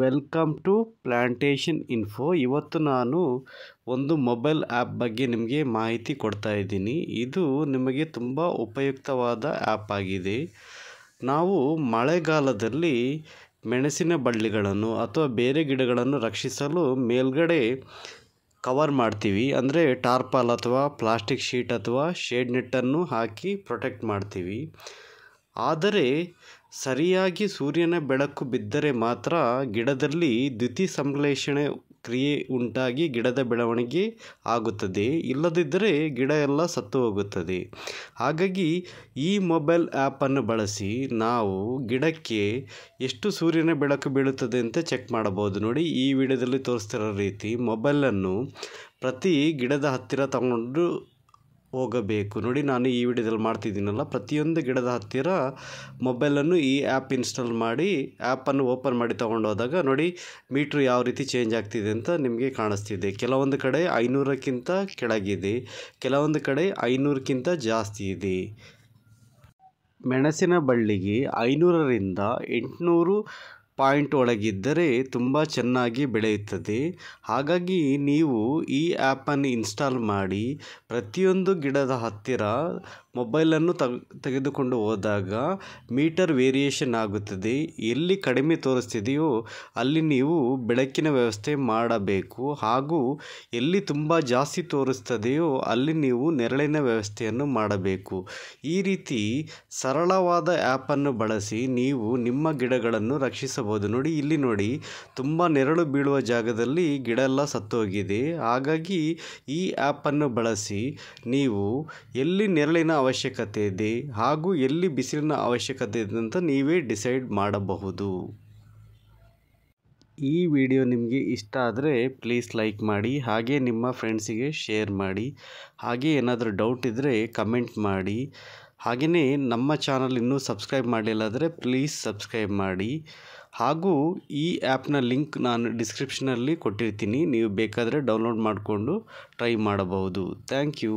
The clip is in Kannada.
ವೆಲ್ಕಮ್ ಟು ಪ್ಲ್ಯಾಂಟೇಷನ್ ಇನ್ಫೋ ಇವತ್ತು ನಾನು ಒಂದು ಮೊಬೈಲ್ ಆ್ಯಪ್ ಬಗ್ಗೆ ನಿಮಗೆ ಮಾಹಿತಿ ಕೊಡ್ತಾ ಇದ್ದೀನಿ ಇದು ನಿಮಗೆ ತುಂಬ ಉಪಯುಕ್ತವಾದ ಆ್ಯಪ್ ಆಗಿದೆ ನಾವು ಮಳೆಗಾಲದಲ್ಲಿ ಮೆಣಸಿನ ಬಳ್ಳಿಗಳನ್ನು ಅಥವಾ ಬೇರೆ ಗಿಡಗಳನ್ನು ರಕ್ಷಿಸಲು ಮೇಲ್ಗಡೆ ಕವರ್ ಮಾಡ್ತೀವಿ ಅಂದರೆ ಟಾರ್ಪಾಲ್ ಅಥವಾ ಪ್ಲಾಸ್ಟಿಕ್ ಶೀಟ್ ಅಥವಾ ಶೇಡ್ ನೆಟ್ಟನ್ನು ಹಾಕಿ ಪ್ರೊಟೆಕ್ಟ್ ಮಾಡ್ತೀವಿ ಆದರೆ ಸರಿಯಾಗಿ ಸೂರ್ಯನ ಬೆಳಕು ಬಿದ್ದರೆ ಮಾತ್ರ ಗಿಡದಲ್ಲಿ ಸಂಶ್ಲೇಷಣೆ ಕ್ರಿಯೆ ಉಂಟಾಗಿ ಗಿಡದ ಬೆಳವಣಿಗೆ ಆಗುತ್ತದೆ ಇಲ್ಲದಿದ್ದರೆ ಗಿಡ ಎಲ್ಲ ಸತ್ತು ಹೋಗುತ್ತದೆ ಹಾಗಾಗಿ ಈ ಮೊಬೈಲ್ ಆ್ಯಪನ್ನು ಬಳಸಿ ನಾವು ಗಿಡಕ್ಕೆ ಎಷ್ಟು ಸೂರ್ಯನ ಬೆಳಕು ಬೀಳುತ್ತದೆ ಅಂತ ಚೆಕ್ ಮಾಡಬಹುದು ನೋಡಿ ಈ ವಿಡಿಯೋದಲ್ಲಿ ತೋರಿಸ್ತಿರೋ ರೀತಿ ಮೊಬೈಲನ್ನು ಪ್ರತಿ ಗಿಡದ ಹತ್ತಿರ ತಗೊಂಡು ಹೋಗಬೇಕು ನೋಡಿ ನಾನು ಈ ವಿಡಿಯೋದಲ್ಲಿ ಮಾಡ್ತಿದ್ದೀನಲ್ಲ ಪ್ರತಿಯೊಂದು ಗಿಡದ ಹತ್ತಿರ ಮೊಬೈಲನ್ನು ಈ ಆ್ಯಪ್ ಇನ್ಸ್ಟಾಲ್ ಮಾಡಿ ಆ್ಯಪನ್ನು ಓಪನ್ ಮಾಡಿ ತೊಗೊಂಡೋದಾಗ ನೋಡಿ ಮೀಟ್ರ್ ಯಾವ ರೀತಿ ಚೇಂಜ್ ಆಗ್ತಿದೆ ಅಂತ ನಿಮಗೆ ಕಾಣಿಸ್ತಿದೆ ಕೆಲವೊಂದು ಕಡೆ ಐನೂರಕ್ಕಿಂತ ಕೆಳಗಿದೆ ಕೆಲವೊಂದು ಕಡೆ ಐನೂರಕ್ಕಿಂತ ಜಾಸ್ತಿ ಇದೆ ಮೆಣಸಿನ ಬಳ್ಳಿಗೆ ಐನೂರರಿಂದ ಎಂಟುನೂರು ಪಾಯಿಂಟ್ ಒಳಗಿದ್ದರೆ ತುಂಬ ಚೆನ್ನಾಗಿ ಬೆಳೆಯುತ್ತದೆ ಹಾಗಾಗಿ ನೀವು ಈ ಆ್ಯಪನ್ನು ಇನ್ಸ್ಟಾಲ್ ಮಾಡಿ ಪ್ರತಿಯೊಂದು ಗಿಡದ ಹತ್ತಿರ ಮೊಬೈಲನ್ನು ತೆಗೆದುಕೊಂಡು ಹೋದಾಗ ಮೀಟರ್ ವೇರಿಯೇಷನ್ ಆಗುತ್ತದೆ ಎಲ್ಲಿ ಕಡಿಮೆ ತೋರಿಸ್ತಿದೆಯೋ ಅಲ್ಲಿ ನೀವು ಬೆಳಕಿನ ವ್ಯವಸ್ಥೆ ಮಾಡಬೇಕು ಹಾಗೂ ಎಲ್ಲಿ ತುಂಬ ಜಾಸ್ತಿ ತೋರಿಸ್ತದೆಯೋ ಅಲ್ಲಿ ನೀವು ನೆರಳಿನ ವ್ಯವಸ್ಥೆಯನ್ನು ಮಾಡಬೇಕು ಈ ರೀತಿ ಸರಳವಾದ ಆ್ಯಪನ್ನು ಬಳಸಿ ನೀವು ನಿಮ್ಮ ಗಿಡಗಳನ್ನು ರಕ್ಷಿಸಬಹುದು ನೋಡಿ ಇಲ್ಲಿ ನೋಡಿ ತುಂಬ ನೆರಳು ಬೀಳುವ ಜಾಗದಲ್ಲಿ ಗಿಡ ಎಲ್ಲ ಸತ್ತೋಗಿದೆ ಹಾಗಾಗಿ ಈ ಆ್ಯಪನ್ನು ಬಳಸಿ ನೀವು ಎಲ್ಲಿ ನೆರಳಿನ ಅವಶ್ಯಕತೆ ಇದೆ ಹಾಗೂ ಎಲ್ಲಿ ಬಿಸಿಲಿನ ಅವಶ್ಯಕತೆ ಇದೆ ಅಂತ ನೀವೇ ಡಿಸೈಡ್ ಮಾಡಬಹುದು ಈ ವಿಡಿಯೋ ನಿಮಗೆ ಇಷ್ಟ ಆದರೆ ಪ್ಲೀಸ್ ಲೈಕ್ ಮಾಡಿ ಹಾಗೆ ನಿಮ್ಮ ಫ್ರೆಂಡ್ಸಿಗೆ ಶೇರ್ ಮಾಡಿ ಹಾಗೆ ಏನಾದರೂ ಡೌಟ್ ಇದ್ದರೆ ಕಮೆಂಟ್ ಮಾಡಿ ಹಾಗೆಯೇ ನಮ್ಮ ಚಾನಲ್ ಇನ್ನೂ ಸಬ್ಸ್ಕ್ರೈಬ್ ಮಾಡಲಿಲ್ಲ ಪ್ಲೀಸ್ ಸಬ್ಸ್ಕ್ರೈಬ್ ಮಾಡಿ ಹಾಗೂ ಈ ಆ್ಯಪ್ನ ಲಿಂಕ್ ನಾನು ಡಿಸ್ಕ್ರಿಪ್ಷನಲ್ಲಿ ಕೊಟ್ಟಿರ್ತೀನಿ ನೀವು ಬೇಕಾದರೆ ಡೌನ್ಲೋಡ್ ಮಾಡಿಕೊಂಡು ಟ್ರೈ ಮಾಡಬಹುದು ಥ್ಯಾಂಕ್ ಯು